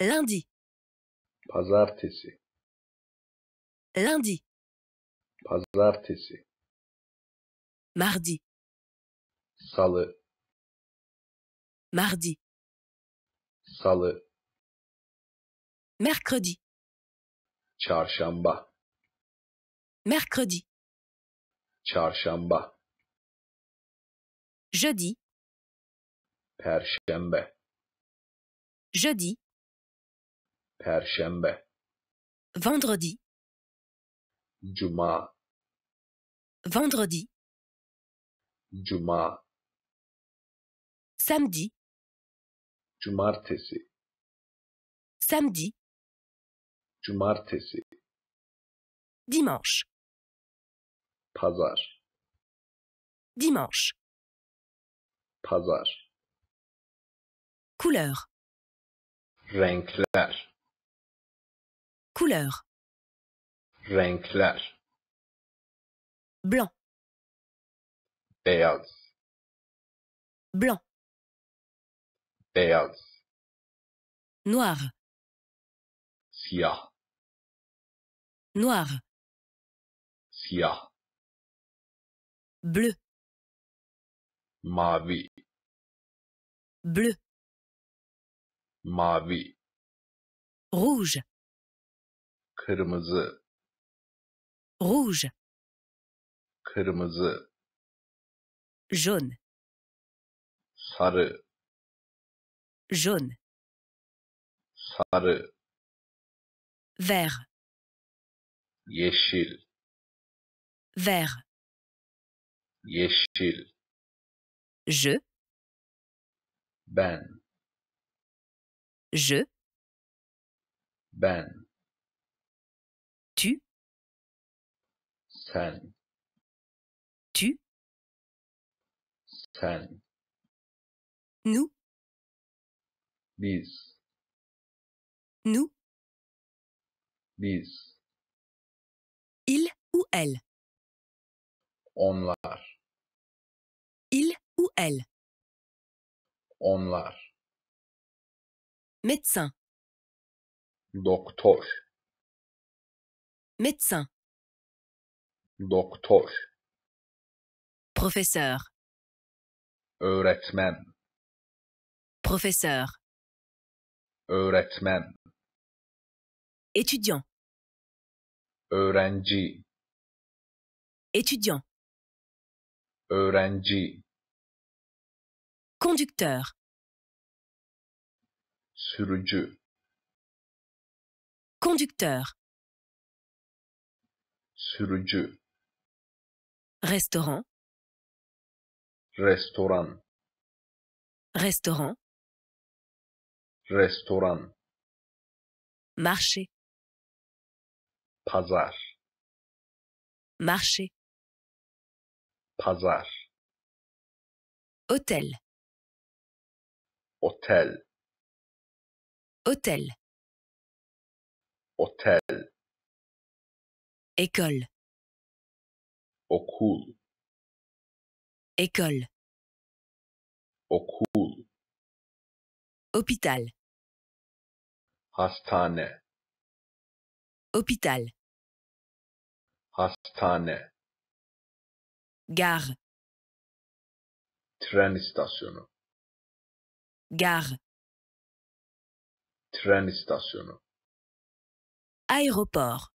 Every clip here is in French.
Lundi. Pazartesi. Lundi. Pazartesi. Mardi. Salı. Mardi. Salı. Mercredi. Çarşamba. Mercredi. Çarşamba. Jeudi. Perşembe. Jeudi perşembe vendredi Juma. vendredi Juma. samedi cumartesi samedi cumartesi dimanche pazar dimanche pazar couleur renkler couleur Renkler. Blanc. Beyaz. Blanc. Beyaz. Noir. Sia. Noir. Sia. Bleu. Mavi. Bleu. Mavi. Rouge. Kırmızı. Rouge. Kırmızı. Jaune. Sarı. Jaune. Sarı. Vert. Yeşil. Vert. Yeşil. Je. Ben. Je. Ben. tu nous biz nous biz il ou elle onlar il ou elle onlar médecin docteur médecin Docteur. Professeur. Öğretmen. Professeur. Öğretmen. Étudiant. Öğrenci. Étudiant. Öğrenci. Conducteur. Sürücü. Conducteur. Sürücü. Restaurant. Restaurant. Restaurant. Restaurant. Marché. Pazar. Marché. Pazar. Hôtel. Hôtel. Hôtel. Hôtel. École. Okul. École. Okul. Hôpital. Hastane. Hôpital. Hastane. Gare. Tren istasyonu. Gare. Tren istasyonu. Aéroport.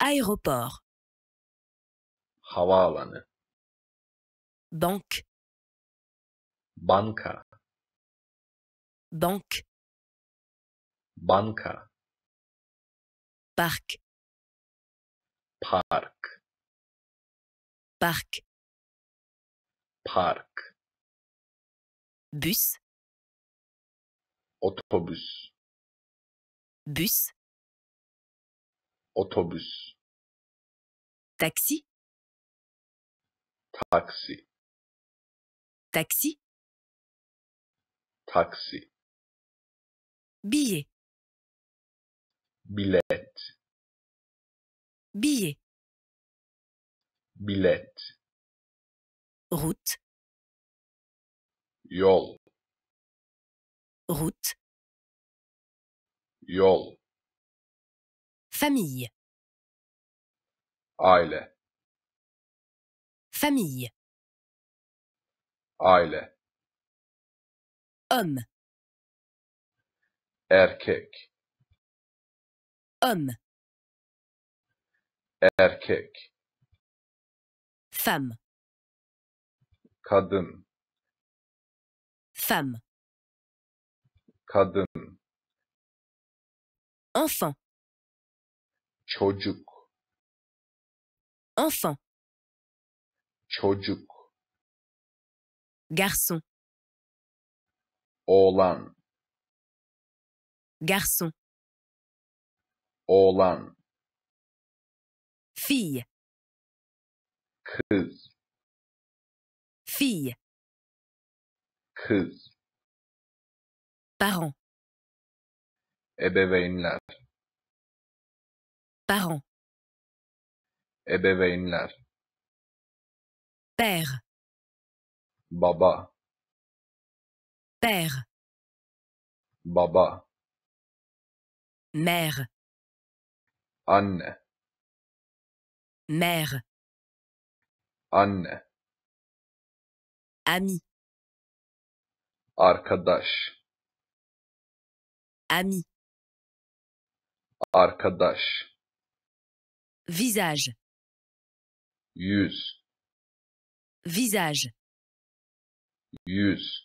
Aéroport. Havaalanı. Banque. Banka. Bank. Banka. Parc. Park. Parc. Park. Bus. Autobus. Bus. Autobus. Taxi. Taxi. Taxi. Taxi. Billet. Billet. Billet. Billet. Route. Yol. Route. Yol. Famille. Aile. Famille. Aile. Homme. Erkek. Homme. Erkek. Femme. Kadın. Femme. Kadın. Enfant. çocuk enfant çocuk garçon oğlan garçon oğlan fille kız fille kız parent ebeveynler Parents. Ebeveynler. Père. Baba. Père. Baba. Mère. Anne. Mère. Anne. Ami. Arkadaş. Ami. Arkadaş. Visage. Yus. Visage. Yus.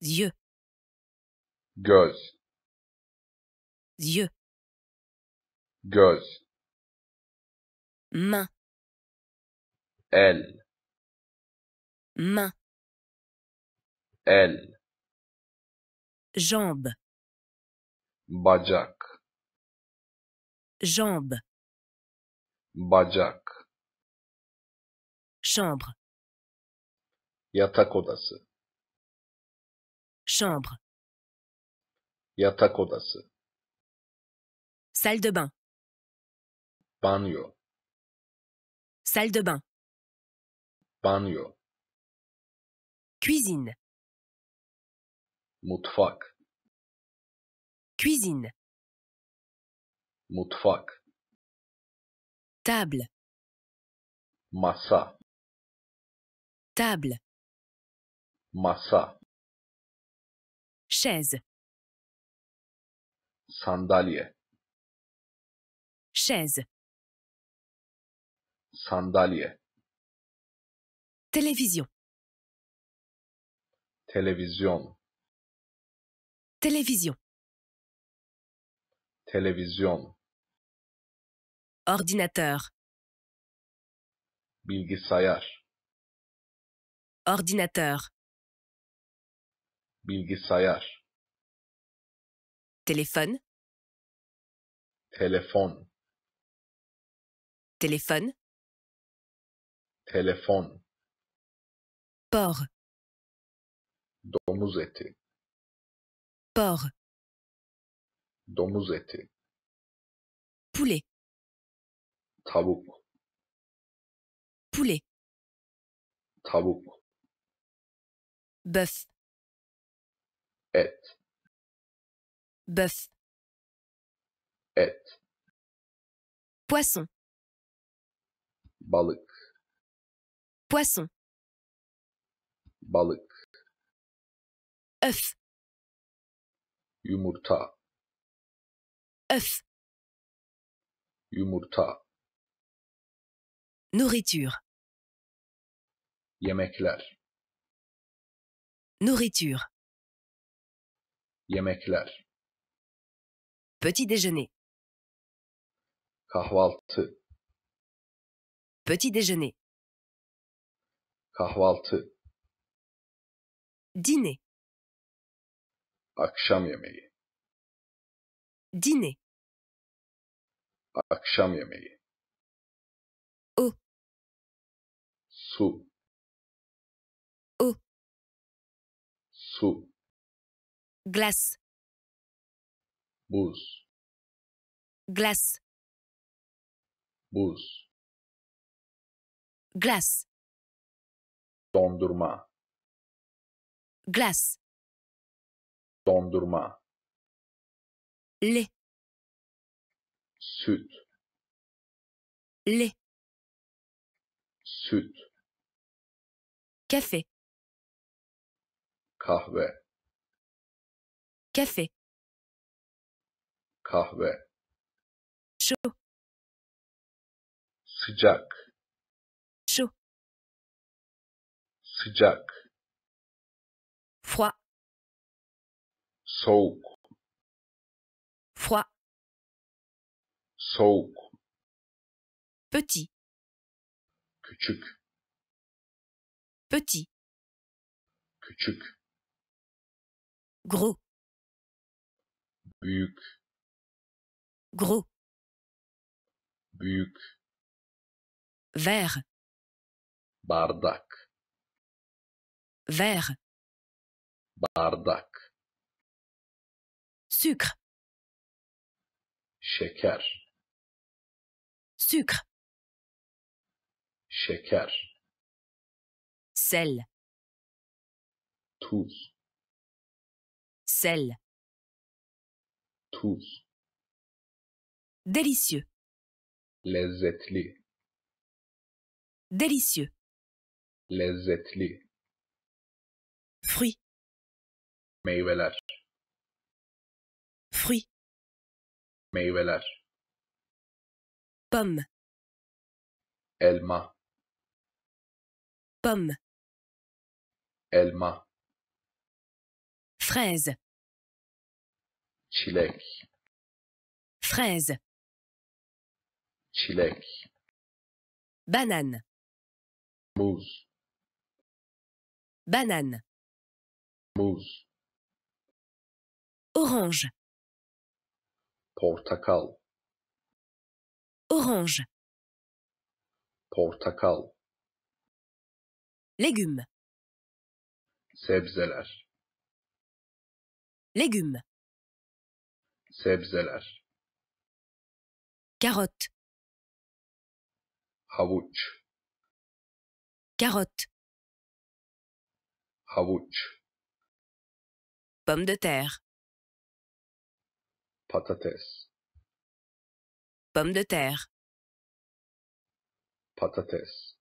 Yeux. Göz. Yeux. Göz. Main. Elle. Main. Elle. Jambes. Bajac. Jambe. Bacak. Chambre. Yatak odası. Chambre. Yatak odası. Salle de bain. Banyo. Salle de bain. Banyo. Cuisine. Mutfak. Cuisine. Mutfak table Massa table Massa chaise Sandalie. chaise Sandalie. télévision Télévision. télévision télévision Ordinateur. Bilgisayar. Ordinateur. Bilgisayar. Téléphone. Téléphone. Téléphone. Téléphone. Port. Domuz eti. Port. Domuz Poulet poulet travaux bœuf et bœuf et poisson balık poisson balık œuf yumurta œuf yumurta Nourriture. Yemekler. Nourriture. Yemekler. Petit déjeuner. Kahvaltı. Petit déjeuner. Kahvaltı. Dîner. Akşam yemeği. Dîner. Akşam yemeği su eau su glace Bose glace Buz. Glace. Dondurma. Glace. Dondurma. Lait. Süt. Lait. Süt. Café. Kahve. Café. Kahve. Chaud. Sıcak. şu Sıcak. Froid. Soğuk. Froid. Soğuk. Petit. Küçük. Petit. Küçük. Gros. Büyük. Gros. Büyük. Vert. Bardak. Vert. Bardak. Sucre. Şeker. Sucre. Şeker. Sel. Tous. Sel. Tous. Délicieux. Les ételés. Délicieux. Les ételés. Fruits. Meyveler. Fruits. Meyveler. Pomme. Elma. Pomme elma, fraise, chilek, fraise, chilek, banane, mousse, banane, mousse, orange, portacal, orange, portacal, légumes, Sebzeler. Légumes. Sebzeler. Carotte. Havuç. Carotte. Havuç. Pomme de terre. Patates. Pomme de terre. Patates.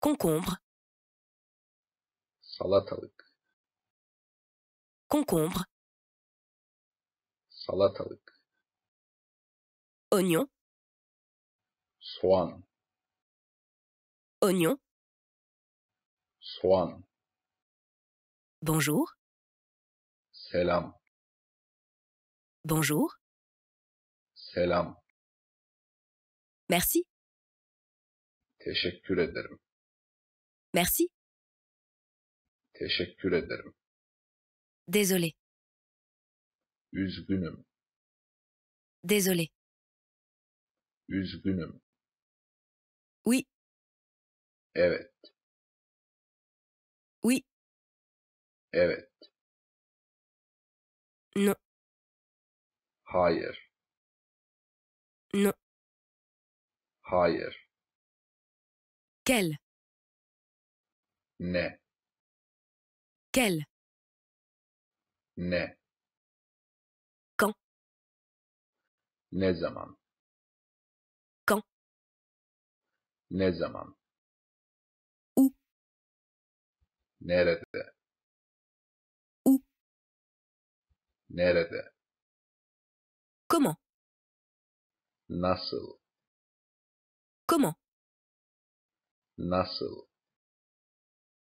Concombre. Salatalık. Concombre. Salatalık. Oignon. Soğan. Oignon. Soğan. Bonjour. Selam. Bonjour. Selam. Merci. Teşekkür ederim. Merci. Teşekkür ederim. Désolé. Üzgünüm. Désolé. Üzgünüm. Oui. Evet. Oui. Evet. Non. Hayır. Non. Hayır. Quel? Ne? Quel Ne. Quand Ne zaman. Quand Ne zaman. Où Nerede. Où Nerede. Comment Nasıl. Comment Nasıl.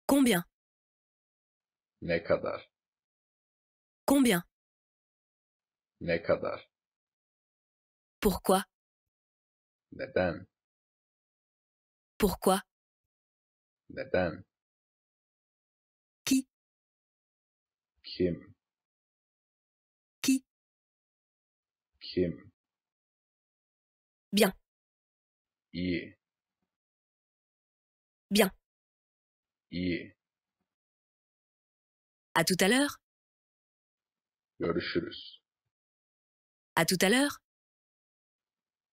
Combien ne kadar? Combien Ne kadar? Pourquoi Neden? Pourquoi Neden? Qui Kim? Qui Kim? Bien. Et Bien. À tout à l'heure. Görüşürüz. À tout à l'heure.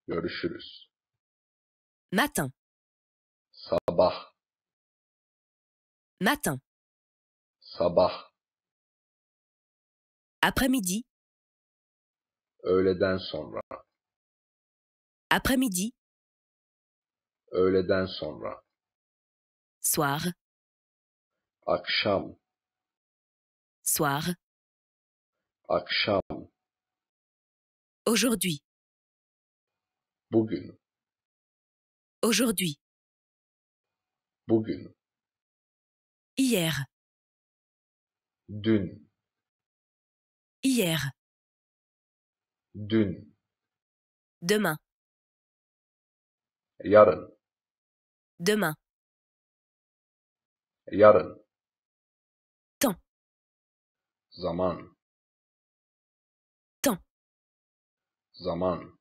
Görüşürüz. Matin. Sabah. Matin. Sabah. Après-midi. Öğleden sonra. Hein. Après-midi. Öğleden sonra. Hein. Soir. Akşam soir. Aujourd'hui. Bugün. Aujourd'hui. Bugün. Hier. Dün. Hier. Dün. Demain. Yarın. Demain. Yarın. Zaman. temps Zaman.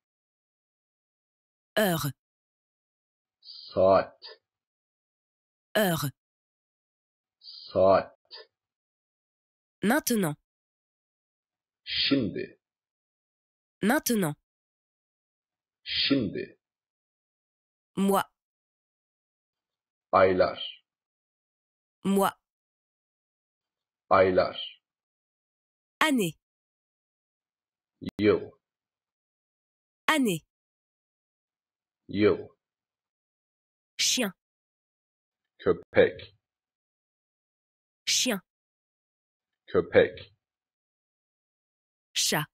heure Soit. heure Soit. maintenant şimdi maintenant şimdi moi aylar moi Année. Yo. Année. Yo. Chien. Köpek. Chien. Köpek. Chat.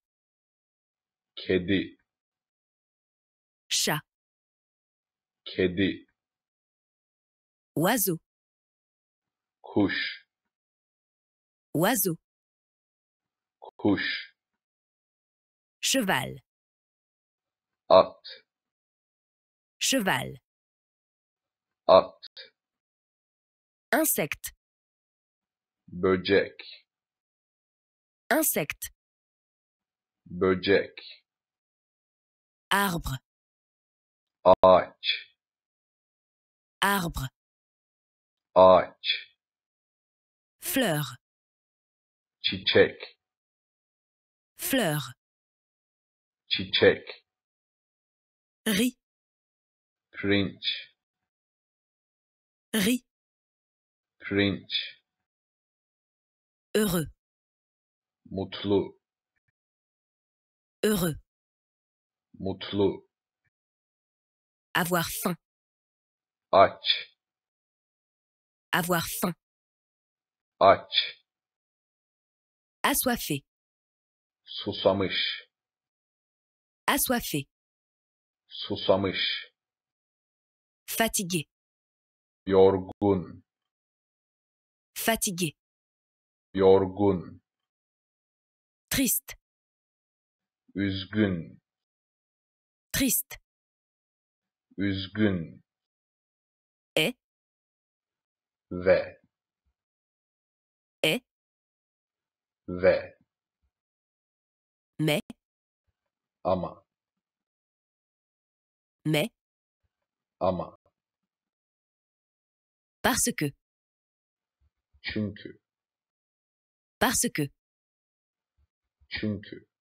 Kedi. Chat. Kedi. Oiseau. Couche. Oiseau couche. Cheval. hot, Cheval. hot, Insecte. Böcek. Insecte. Böcek. Arbre. Arch. Arbre. Arch. Fleur. Fleur. Chichek. Riz. Prince. Riz. Prince. Heureux. Mutlu. Heureux. Mutlu. Avoir faim. Aç. Avoir faim. Aç. Assoiffé. Susamış. Assoiffé. Susamış. Fatigué. Yorgun. Fatigué. Yorgun. Triste. Üzgün. Triste. Üzgün. Et. Ve. Et. Ve. ama mais ama parce que çünkü parce que çünkü